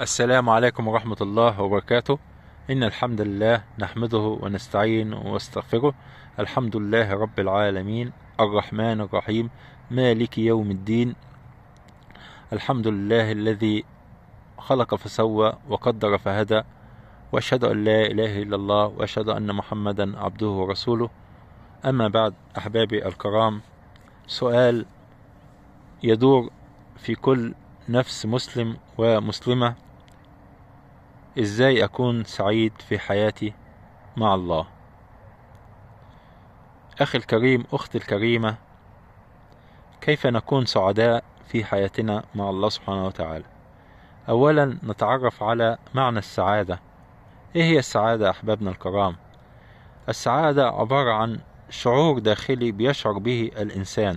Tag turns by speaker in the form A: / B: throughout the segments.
A: السلام عليكم ورحمة الله وبركاته إن الحمد لله نحمده ونستعين ونستغفره الحمد لله رب العالمين الرحمن الرحيم مالك يوم الدين الحمد لله الذي خلق فسوى وقدر فهدى وأشهد أن لا إله إلا الله وأشهد أن محمدا عبده ورسوله أما بعد أحبابي الكرام سؤال يدور في كل نفس مسلم ومسلمة ازاي اكون سعيد في حياتي مع الله اخي الكريم اختي الكريمه كيف نكون سعداء في حياتنا مع الله سبحانه وتعالى اولا نتعرف على معنى السعاده ايه هي السعاده احبابنا الكرام السعاده عباره عن شعور داخلي بيشعر به الانسان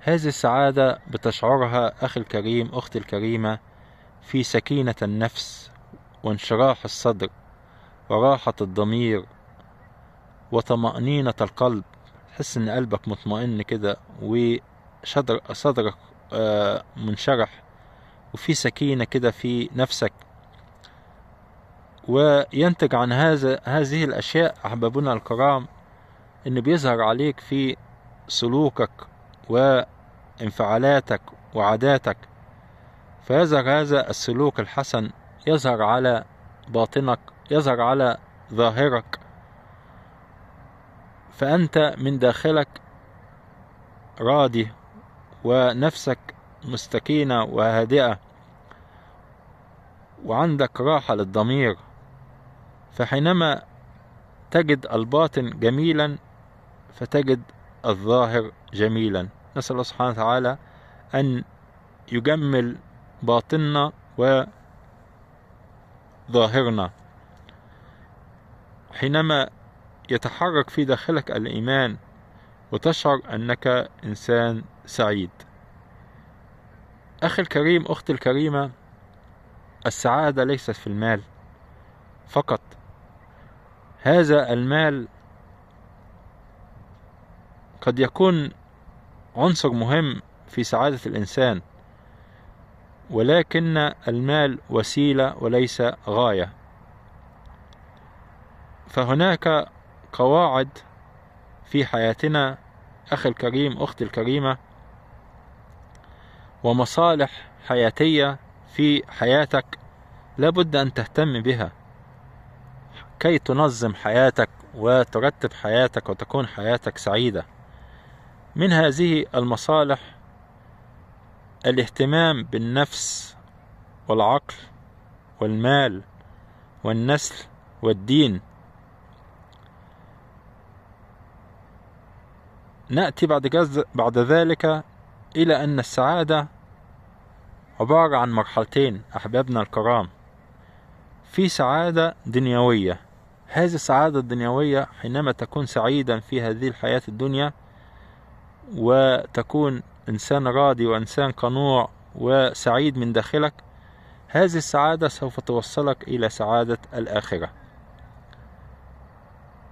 A: هذه السعاده بتشعرها اخي الكريم اختي الكريمه في سكينة النفس وانشراح الصدر وراحة الضمير وطمأنينة القلب تحس إن قلبك مطمئن كده وشدر صدرك آه، منشرح وفي سكينة كده في نفسك وينتج عن هذا هذه الأشياء أحبابنا الكرام إن بيظهر عليك في سلوكك وانفعالاتك وعاداتك فيظهر هذا السلوك الحسن يظهر على باطنك يظهر على ظاهرك فأنت من داخلك راضي ونفسك مستكينة وهادئة وعندك راحة للضمير فحينما تجد الباطن جميلا فتجد الظاهر جميلا نسأل الله سبحانه وتعالى أن يجمل باطننا وظاهرنا حينما يتحرك في داخلك الإيمان وتشعر أنك إنسان سعيد أخي الكريم أختي الكريمة السعادة ليست في المال فقط هذا المال قد يكون عنصر مهم في سعادة الإنسان ولكن المال وسيلة وليس غاية فهناك قواعد في حياتنا أخي الكريم أختي الكريمة ومصالح حياتية في حياتك لابد أن تهتم بها كي تنظم حياتك وترتب حياتك وتكون حياتك سعيدة من هذه المصالح الاهتمام بالنفس والعقل والمال والنسل والدين نأتي بعد, جز... بعد ذلك إلى أن السعادة عبارة عن مرحلتين أحبابنا الكرام في سعادة دنيوية هذه السعادة الدنيوية حينما تكون سعيدا في هذه الحياة الدنيا وتكون إنسان راضي وإنسان قنوع وسعيد من داخلك هذه السعادة سوف توصلك إلى سعادة الآخرة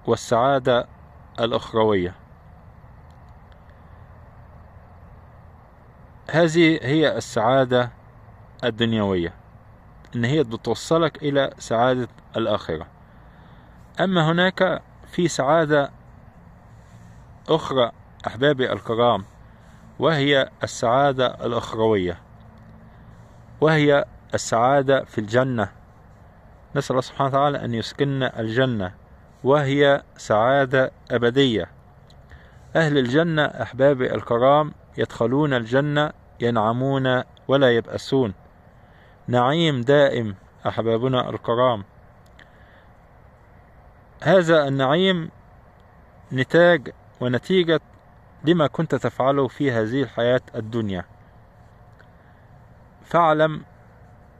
A: والسعادة الأخروية هذه هي السعادة الدنيوية إن هي بتوصلك إلى سعادة الآخرة أما هناك في سعادة أخرى أحبابي الكرام وهي السعادة الأخروية وهي السعادة في الجنة نسأل الله سبحانه وتعالى أن يسكننا الجنة وهي سعادة أبدية أهل الجنة أحبابي الكرام يدخلون الجنة ينعمون ولا يبأسون نعيم دائم أحبابنا الكرام هذا النعيم نتاج ونتيجة لما كنت تفعله في هذه الحياة الدنيا فاعلم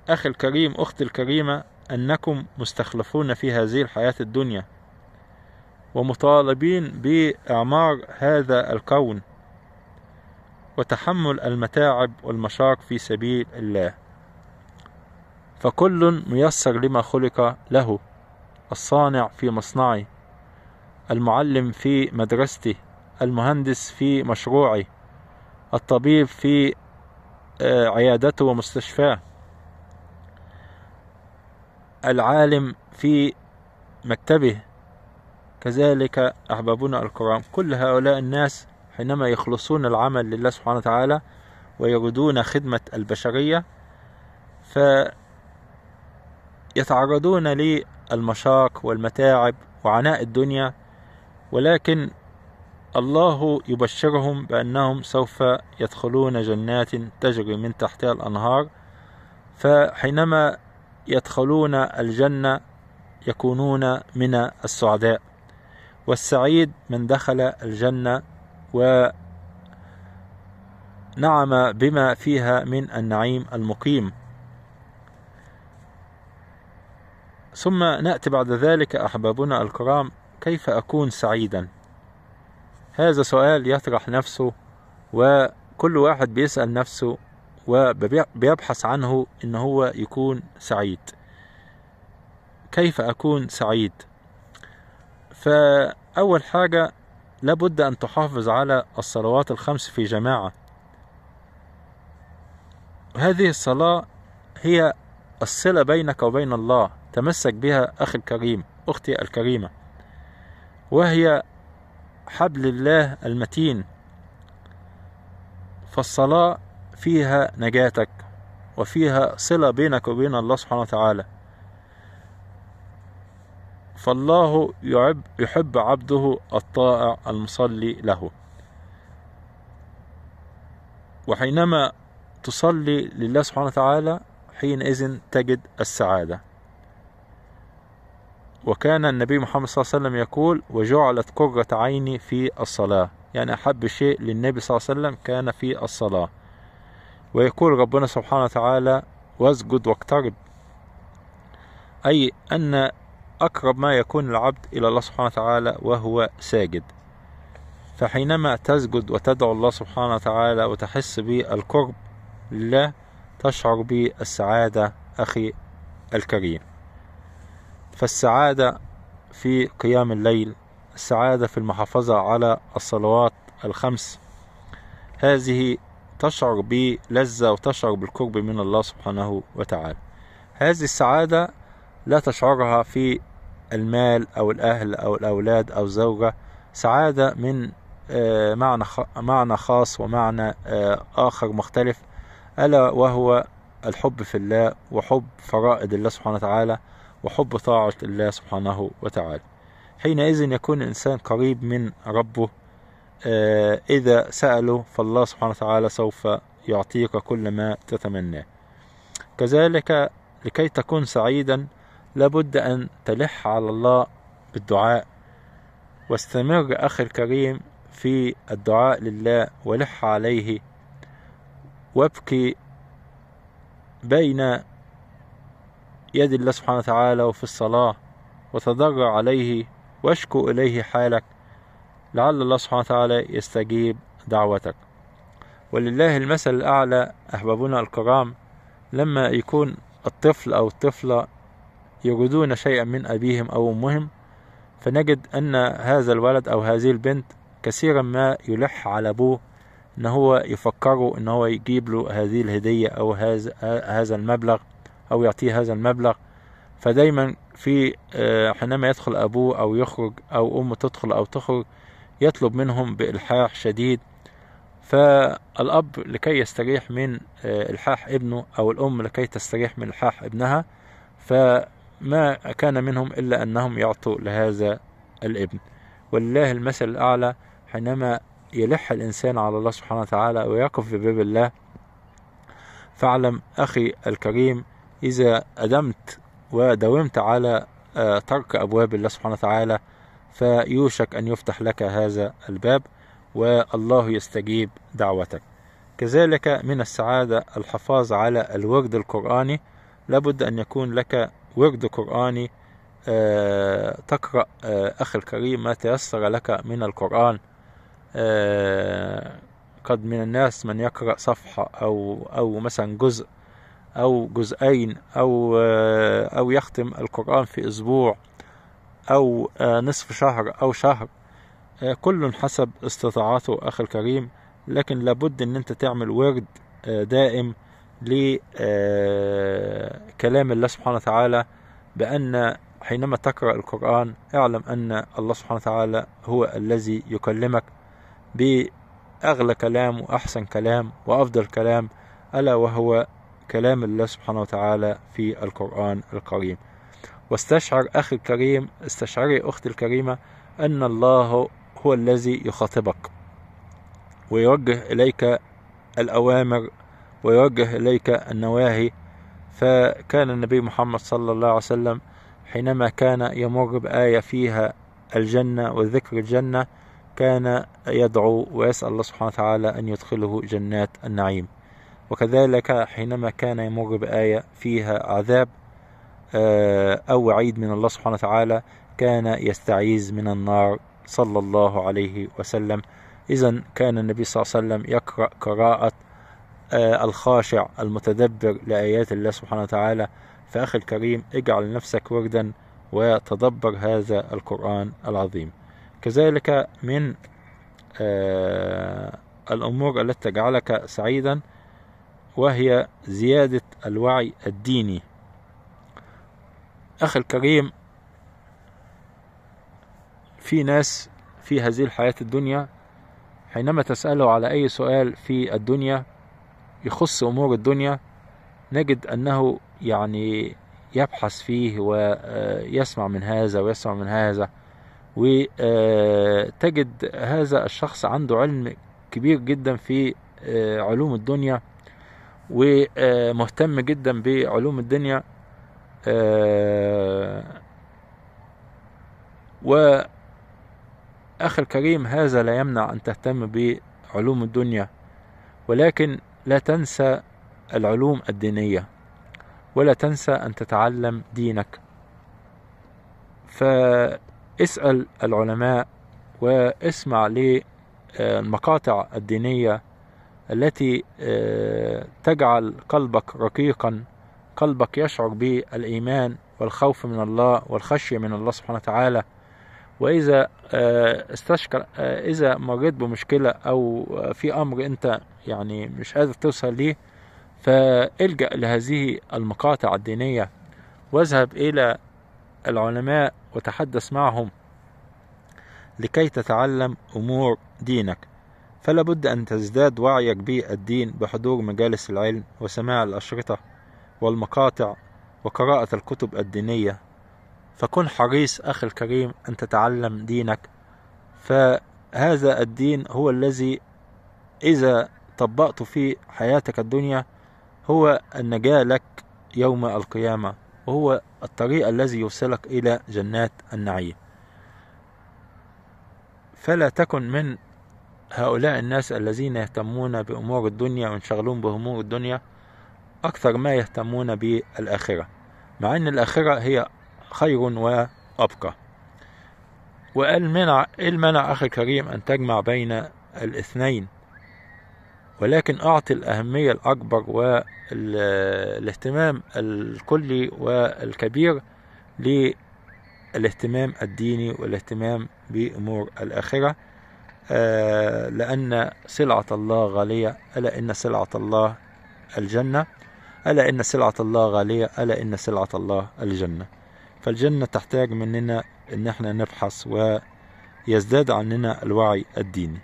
A: أخي الكريم أختي الكريمة أنكم مستخلفون في هذه الحياة الدنيا ومطالبين بإعمار هذا الكون وتحمل المتاعب والمشاق في سبيل الله فكل ميسر لما خلق له الصانع في مصنعه المعلم في مدرسته المهندس في مشروعه الطبيب في آه، عيادته ومستشفاه العالم في مكتبه كذلك أحبابنا الكرام كل هؤلاء الناس حينما يخلصون العمل لله سبحانه وتعالى ويردون خدمة البشرية فيتعرضون للمشاق والمتاعب وعناء الدنيا ولكن الله يبشرهم بأنهم سوف يدخلون جنات تجري من تحتها الأنهار فحينما يدخلون الجنة يكونون من السعداء والسعيد من دخل الجنة ونعم بما فيها من النعيم المقيم ثم نأتي بعد ذلك أحبابنا الكرام كيف أكون سعيداً هذا سؤال يطرح نفسه وكل واحد بيسأل نفسه وبيبحث عنه إن هو يكون سعيد كيف أكون سعيد فأول حاجة لابد أن تحافظ على الصلوات الخمس في جماعة هذه الصلاة هي الصلة بينك وبين الله تمسك بها أخي الكريم أختي الكريمة وهي حبل الله المتين فالصلاة فيها نجاتك وفيها صلة بينك وبين الله سبحانه وتعالى فالله يحب, يحب عبده الطائع المصلي له وحينما تصلي لله سبحانه وتعالى حينئذ تجد السعادة وكان النبي محمد صلى الله عليه وسلم يقول وجعلت قرة عيني في الصلاة يعني أحب شيء للنبي صلى الله عليه وسلم كان في الصلاة ويقول ربنا سبحانه وتعالى واسجد واقترب أي أن أقرب ما يكون العبد إلى الله سبحانه وتعالى وهو ساجد فحينما تسجد وتدعو الله سبحانه وتعالى وتحس بالقرب لله تشعر بالسعادة أخي الكريم فالسعادة في قيام الليل السعادة في المحافظة على الصلوات الخمس هذه تشعر بلذة وتشعر بالقرب من الله سبحانه وتعالى هذه السعادة لا تشعرها في المال أو الأهل أو الأولاد أو الزوجة سعادة من آه، معنى معنى خاص ومعنى آه، آخر مختلف ألا وهو الحب في الله وحب فرائض الله سبحانه وتعالى وحب طاعة الله سبحانه وتعالى حينئذ يكون الإنسان قريب من ربه آه، إذا سأله فالله سبحانه وتعالى سوف يعطيك كل ما تتمناه كذلك لكي تكون سعيدا لابد أن تلح على الله بالدعاء واستمر أخي الكريم في الدعاء لله ولح عليه وابكي بين يد الله سبحانه وتعالى وفي الصلاة وتضرع عليه واشكو إليه حالك لعل الله سبحانه وتعالى يستجيب دعوتك ولله المثل الأعلى أحبابنا الكرام لما يكون الطفل أو الطفلة يريدون شيئا من أبيهم أو أمهم فنجد أن هذا الولد أو هذه البنت كثيرا ما يلح على أبوه إن هو يفكره إن هو يجيب له هذه الهدية أو هذا المبلغ أو يعطيه هذا المبلغ فدايما في آه، حينما يدخل أبوه أو يخرج أو أمه تدخل أو تخرج يطلب منهم بإلحاح شديد فالأب لكي يستريح من آه، إلحاح ابنه أو الأم لكي تستريح من إلحاح ابنها فما كان منهم إلا أنهم يعطوا لهذا الابن ولله المثل الأعلى حينما يلح الإنسان على الله سبحانه وتعالى ويقف في باب الله فاعلم أخي الكريم إذا أدمت وداومت على آه، ترك أبواب الله سبحانه وتعالى فيوشك أن يفتح لك هذا الباب والله يستجيب دعوتك كذلك من السعادة الحفاظ على الورد القرآني لابد أن يكون لك ورد قرآني آه، تقرأ آه، أخي الكريم ما تيسر لك من القرآن قد من الناس من يقرأ صفحة أو أو مثلا جزء أو جزئين أو آه، أو يختم القرآن في أسبوع أو آه، نصف شهر أو شهر آه، كل حسب استطاعته أخي الكريم لكن لابد إن أنت تعمل ورد دائم لكلام الله سبحانه وتعالى بأن حينما تقرأ القرآن اعلم أن الله سبحانه وتعالى هو الذي يكلمك بأغلى كلام وأحسن كلام وأفضل كلام ألا وهو كلام الله سبحانه وتعالى في القرآن الكريم واستشعر أخي الكريم استشعري أختي الكريمة أن الله هو الذي يخاطبك ويوجه إليك الأوامر ويوجه إليك النواهي فكان النبي محمد صلى الله عليه وسلم حينما كان يمر بآية فيها الجنة وذكر الجنة كان يدعو ويسأل الله سبحانه وتعالى أن يدخله جنات النعيم وكذلك حينما كان يمر بآية فيها عذاب آه، أو وعيد من الله سبحانه وتعالى كان يستعيذ من النار صلى الله عليه وسلم إذا كان النبي صلى الله عليه وسلم يقرأ قراءة آه، الخاشع المتدبر لآيات الله سبحانه وتعالى فأخي الكريم اجعل نفسك وردا وتدبر هذا القرآن العظيم كذلك من آه، الأمور التي تجعلك سعيدا وهي زيادة الوعي الديني أخي الكريم في ناس في هذه الحياة الدنيا حينما تسأله على أي سؤال في الدنيا يخص أمور الدنيا نجد أنه يعني يبحث فيه ويسمع آه، من هذا ويسمع من هذا وتجد آه، هذا الشخص عنده علم كبير جدا في آه، علوم الدنيا ومهتم جدا بعلوم الدنيا آه، و أخي الكريم هذا لا يمنع أن تهتم بعلوم الدنيا ولكن لا تنسى العلوم الدينية ولا تنسى أن تتعلم دينك فاسأل العلماء واسمع للمقاطع الدينية التي آه، تجعل قلبك رقيقا قلبك يشعر بالإيمان والخوف من الله والخشية من الله سبحانه وتعالى وإذا آه، استشكر آه، إذا مريت بمشكلة أو في أمر أنت يعني مش قادر توصل ليه فالجأ لهذه المقاطع الدينية واذهب إلى العلماء وتحدث معهم لكي تتعلم أمور دينك فلا بد أن تزداد وعيك بالدين بحضور مجالس العلم وسماع الأشرطة والمقاطع وقراءة الكتب الدينية فكن حريص أخي الكريم أن تتعلم دينك فهذا الدين هو الذي إذا طبقته في حياتك الدنيا هو النجاة لك يوم القيامة وهو الطريق الذي يوصلك إلى جنات النعيم فلا تكن من هؤلاء الناس الذين يهتمون بأمور الدنيا وينشغلون بأمور الدنيا أكثر ما يهتمون بالآخرة مع أن الآخرة هي خير وأبقى وقال منع إيه المنع أخي الكريم أن تجمع بين الاثنين ولكن أعطي الأهمية الأكبر والاهتمام الكلي والكبير للاهتمام الديني والاهتمام بأمور الآخرة آه، لأن سلعة الله غالية ألا إن سلعة الله الجنة ألا إن سلعة الله غالية ألا إن سلعة الله الجنة فالجنة تحتاج مننا إن إحنا نبحث ويزداد عننا الوعي الديني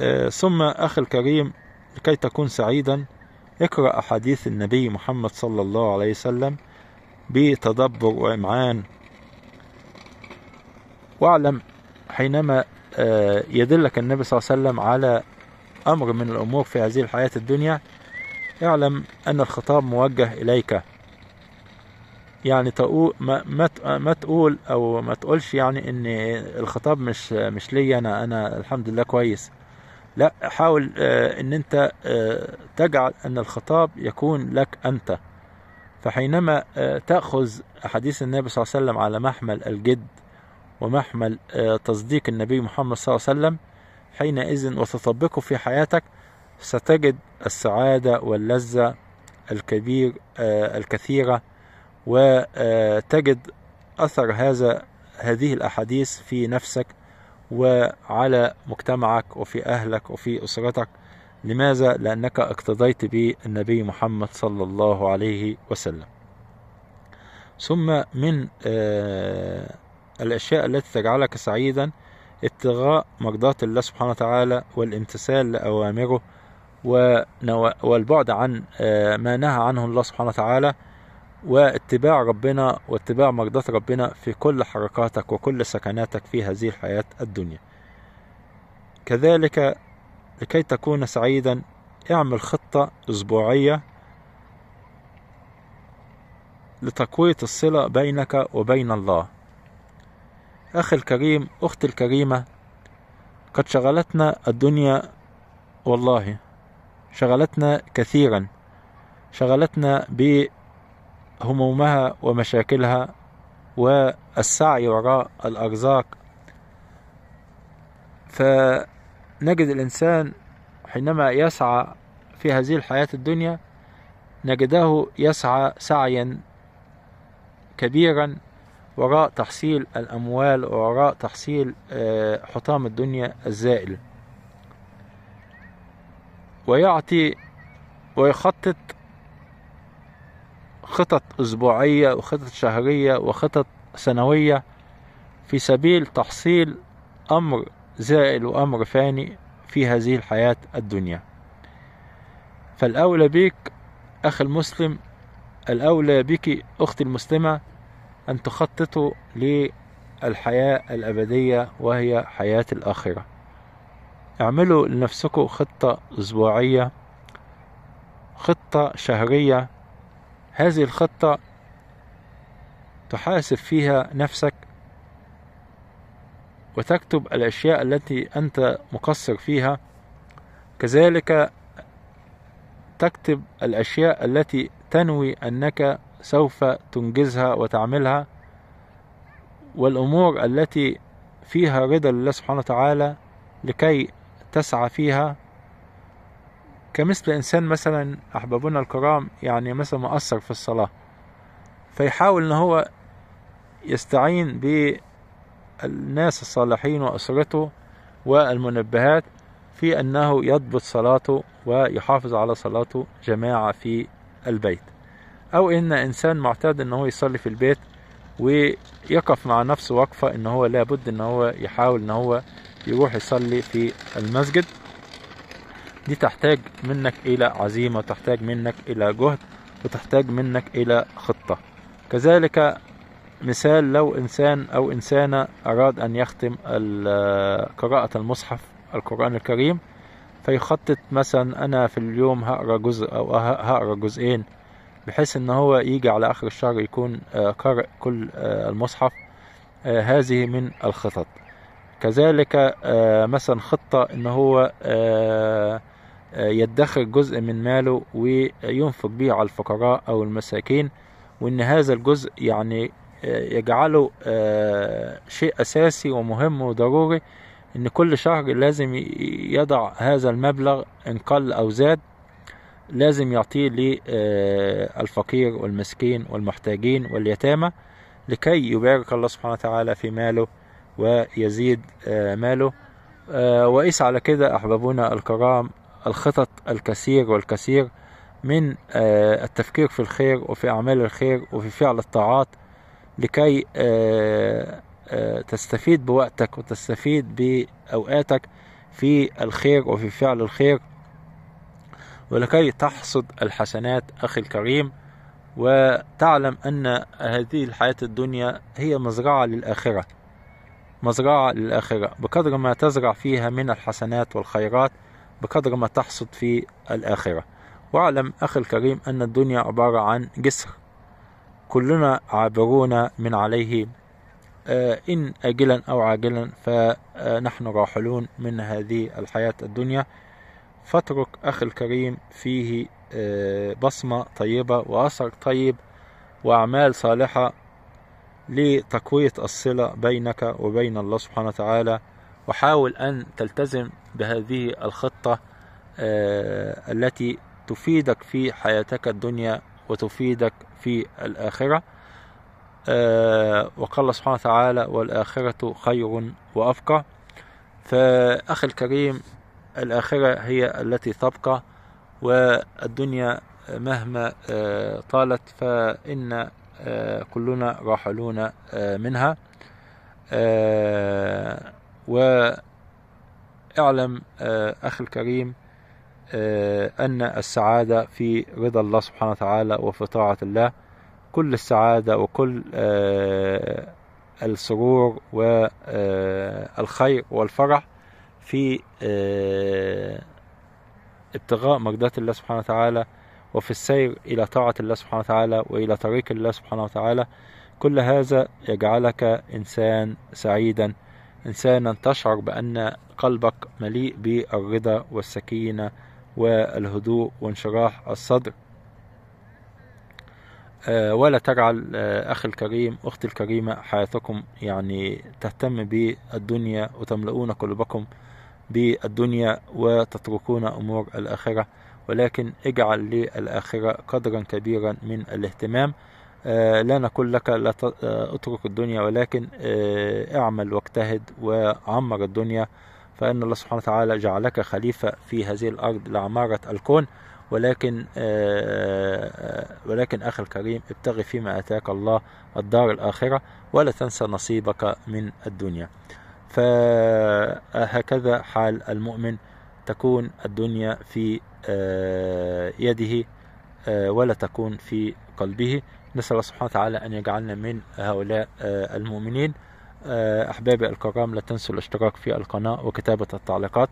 A: آه، ثم أخي الكريم لكي تكون سعيدا اقرأ أحاديث النبي محمد صلى الله عليه وسلم بتدبر وإمعان واعلم حينما آه، يدلك النبي صلى الله عليه وسلم على أمر من الأمور في هذه الحياة الدنيا اعلم أن الخطاب موجه إليك يعني تقول ما, ما, ما تقول أو ما تقولش يعني إن الخطاب مش مش لي أنا أنا الحمد لله كويس لا حاول آه، إن أنت آه، تجعل أن الخطاب يكون لك أنت فحينما تأخذ أحاديث النبي صلى الله عليه وسلم على محمل الجد ومحمل آه، تصديق النبي محمد صلى الله عليه وسلم حينئذ وتطبقه في حياتك ستجد السعادة واللذة الكبير آه، الكثيرة وتجد آه، أثر هذا هذه الأحاديث في نفسك وعلى مجتمعك وفي أهلك وفي أسرتك لماذا؟ لأنك اقتضيت بالنبي محمد صلى الله عليه وسلم ثم من آه الأشياء التي تجعلك سعيدا ابتغاء مرضاة الله سبحانه وتعالى والامتثال لأوامره والبعد عن آه، ما نهى عنه الله سبحانه وتعالى واتباع ربنا واتباع مرضاة ربنا في كل حركاتك وكل سكناتك في هذه الحياة الدنيا كذلك لكي تكون سعيدا اعمل خطة أسبوعية لتقوية الصلة بينك وبين الله أخي الكريم أختي الكريمة قد شغلتنا الدنيا والله شغلتنا كثيرا شغلتنا بهمومها ومشاكلها والسعي وراء الأرزاق فنجد الإنسان حينما يسعى في هذه الحياة الدنيا نجده يسعى سعيا كبيرا وراء تحصيل الأموال وراء تحصيل آه، حطام الدنيا الزائل ويعطي ويخطط خطط أسبوعية وخطط شهرية وخطط سنوية في سبيل تحصيل أمر زائل وأمر فاني في هذه الحياة الدنيا فالأولى بك أخ المسلم الأولى بك أختي المسلمة أن تخططوا للحياة الأبدية وهي حياة الآخرة اعملوا لنفسكم خطة أسبوعية خطة شهرية هذه الخطة تحاسب فيها نفسك وتكتب الأشياء التي أنت مقصر فيها كذلك تكتب الأشياء التي تنوي أنك سوف تنجزها وتعملها والأمور التي فيها رضا لله سبحانه وتعالى لكي تسعى فيها كمثل إنسان مثلا أحبابنا الكرام يعني مثلا مقصر في الصلاة فيحاول إن هو يستعين بالناس الصالحين وأسرته والمنبهات في أنه يضبط صلاته ويحافظ على صلاته جماعة في البيت أو إن إنسان معتاد إن هو يصلي في البيت ويقف مع نفسه وقفة إن هو لابد إن هو يحاول إن هو يروح يصلي في المسجد دي تحتاج منك إلى عزيمة وتحتاج منك إلى جهد وتحتاج منك إلى خطة كذلك مثال لو إنسان أو إنسانة أراد أن يختم قراءة المصحف القرآن الكريم فيخطط مثلا انا في اليوم هقرا جزء او أه-، هقرا جزئين بحيث ان هو يجي على اخر الشهر يكون آه، قارئ كل آه، المصحف هذه من الخطط كذلك مثلا خطة ان هو يدخر جزء من ماله وينفق به على الفقراء او المساكين وان هذا الجزء يعني يجعله شيء اساسي ومهم وضروري ان كل شهر لازم يضع هذا المبلغ ان قل او زاد لازم يعطيه للفقير آه، والمسكين والمحتاجين واليتامى لكي يبارك الله سبحانه وتعالى في ماله ويزيد آه، ماله آه، وقيس على كده أحبابنا الكرام الخطط الكثير والكثير من التفكير في الخير وفي أعمال الخير وفي فعل الطاعات لكي آه، تستفيد بوقتك وتستفيد بأوقاتك في الخير وفي فعل الخير ولكي تحصد الحسنات أخي الكريم وتعلم أن هذه الحياة الدنيا هي مزرعة للآخرة مزرعة للآخرة بقدر ما تزرع فيها من الحسنات والخيرات بقدر ما تحصد في الآخرة واعلم أخي الكريم أن الدنيا عبارة عن جسر كلنا عابرون من عليه آه، إن آجلا أو عاجلا فنحن راحلون من هذه الحياة الدنيا فاترك أخي الكريم فيه آه، بصمة طيبة وأثر طيب وأعمال صالحة لتقوية الصلة بينك وبين الله سبحانه وتعالى وحاول أن تلتزم بهذه الخطة آه، التي تفيدك في حياتك الدنيا وتفيدك في الآخرة آه، وقال الله سبحانه وتعالى والآخرة خير وأبقى فأخي الكريم الآخرة هي التي تبقى والدنيا مهما آه، طالت فإن آه، كلنا راحلون منها واعلم أخي الكريم أن السعادة في رضا الله سبحانه وتعالى وفي طاعة الله كل السعادة وكل آه، السرور والخير آه، والفرح في آه، ابتغاء مرضات الله سبحانه وتعالى وفي السير إلى طاعة الله سبحانه وتعالى وإلى طريق الله سبحانه وتعالى كل هذا يجعلك إنسان سعيدا إنسانا تشعر بأن قلبك مليء بالرضا والسكينة والهدوء وانشراح الصدر آه، ولا تجعل آه، أخي الكريم أختي الكريمة حياتكم يعني تهتم بالدنيا وتملؤون قلوبكم بالدنيا وتتركون أمور الآخرة ولكن اجعل للآخرة قدرا كبيرا من الاهتمام آه، لا نقول لك لا اترك الدنيا ولكن اعمل واجتهد وعمر الدنيا فإن الله سبحانه وتعالى جعلك خليفة في هذه الأرض لعمارة الكون ولكن آه، آه، ولكن أخي الكريم ابتغي فيما آتاك الله الدار الآخرة ولا تنسى نصيبك من الدنيا فهكذا حال المؤمن تكون الدنيا في آه، يده ولا تكون في قلبه نسأل الله سبحانه وتعالى أن يجعلنا من هؤلاء المؤمنين أحبابي الكرام لا تنسوا الاشتراك في القناة وكتابة التعليقات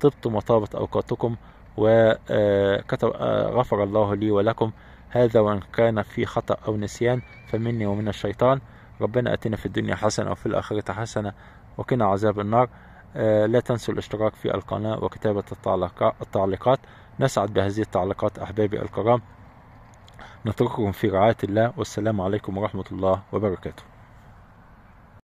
A: طبتم وطابت أوقاتكم وكتب آه، غفر الله لي ولكم هذا وإن كان في خطأ أو نسيان فمني ومن الشيطان ربنا أتنا في الدنيا حسنة وفي الآخرة حسنة وقنا عذاب النار آه، لا تنسوا الاشتراك في القناة وكتابة التعليقات نسعد بهذه التعليقات أحبابي الكرام نترككم في رعاية الله والسلام عليكم ورحمة الله وبركاته